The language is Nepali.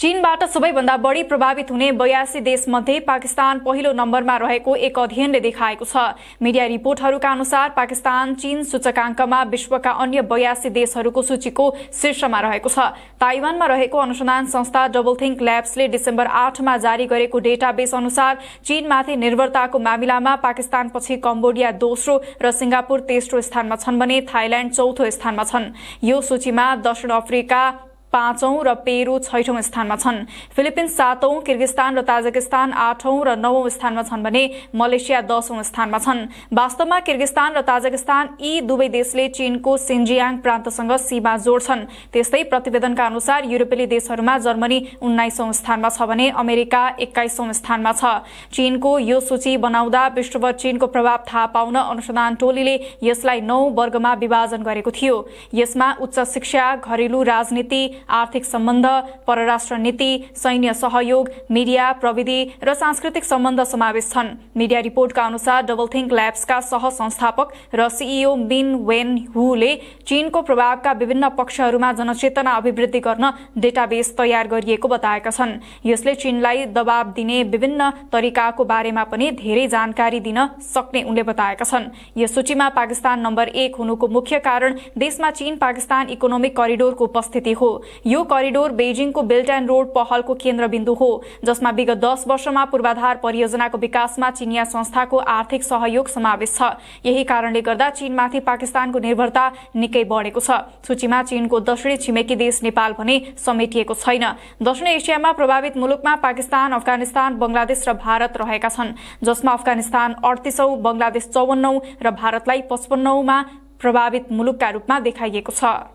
चीनबाट सबैभन्दा बढी प्रभावित हुने बयासी देशमध्ये पाकिस्तान पहिलो नम्बरमा रहेको एक अध्ययनले देखाएको छ मिडिया रिपोर्टहरूका अनुसार पाकिस्तान चीन सूचकाङ्कमा विश्वका अन्य बयासी देशहरूको सूचीको शीर्षमा रहेको छ ताइवानमा रहेको अनुसन्धान संस्था डबल थिङ्क ल्याब्सले डिसेम्बर आठमा जारी गरेको डेटाबेस अनुसार चीनमाथि निर्भरताको मामिलामा पाकिस्तानपछि कम्बोडिया दोस्रो र सिंगापुर तेस्रो स्थानमा छन् भने थाइल्याण्ड चौथो स्थानमा छन् यो सूचीमा दक्षिण अफ्रिका पाँचौं र पेरू छैठौं स्थानमा छन् फिलिपिन्स सातौं किर्गिस्तान र ताजकिस्तान आठौं र नवौं स्थानमा छन् भने मलेसिया दशौं स्थानमा छन् वास्तवमा किर्गिस्तान र ताजकिस्तान यी दुवै देशले चीनको सिन्जियाङ प्रान्तसँग सीमा जोड्छन् त्यस्तै प्रतिवेदनका अनुसार युरोपेली देशहरूमा जर्मनी उन्नाइसौं स्थानमा छ भने अमेरिका एक्काइसौं स्थानमा छ चीनको यो सूची बनाउँदा विश्वभर चीनको प्रभाव थाहा पाउन अनुसन्धान टोलीले यसलाई नौ वर्गमा विभाजन गरेको थियो यसमा उच्च शिक्षा घरेलु राजनीति आर्थिक सम्बन्ध परराष्ट्र नीति सैन्य सहयोग मिडिया प्रविधि र सांस्कृतिक सम्बन्ध समावेश छन् मिडिया रिपोर्टका अनुसार डबल थिङ्क ल्याब्सका सह संस्थापक र सीईओ मिन वेन हुले चीनको प्रभावका विभिन्न पक्षहरूमा जनचेतना अभिवृद्धि गर्न डेटाबेस तयार गरिएको बताएका छन् यसले चीनलाई दबाव दिने विभिन्न तरिकाको बारेमा पनि धेरै जानकारी दिन सक्ने उनले बताएका छन् यस सूचीमा पाकिस्तान नम्बर एक हुनुको मुख्य कारण देशमा चीन पाकिस्तान इकोनोमिक करिडोरको उपस्थिति हो यो करिडोर बेजिङको बेल्ट एन्ड रोड पहलको केन्द्रबिन्दु हो जसमा विगत दस वर्षमा पूर्वाधार परियोजनाको विकासमा चिनिया संस्थाको आर्थिक सहयोग समावेश छ यही कारणले गर्दा चीनमाथि पाकिस्तानको निर्भरता निकै बढेको छ सूचीमा चीनको दक्षिणी छिमेकी देश नेपाल भने समेटिएको छैन दक्षिण एसियामा प्रभावित मुलुकमा पाकिस्तान अफगानिस्तान बंगलादेश र भारत रहेका छन् जसमा अफगानिस्तान अडतिसौं बंगलादेश चौवन्नौ र भारतलाई पचपन्नौमा प्रभावित मुलुकका रूपमा देखाइएको छ